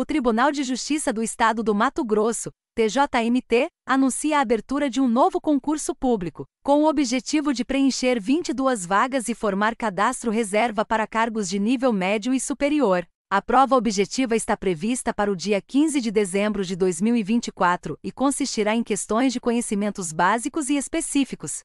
O Tribunal de Justiça do Estado do Mato Grosso, TJMT, anuncia a abertura de um novo concurso público, com o objetivo de preencher 22 vagas e formar cadastro reserva para cargos de nível médio e superior. A prova objetiva está prevista para o dia 15 de dezembro de 2024 e consistirá em questões de conhecimentos básicos e específicos,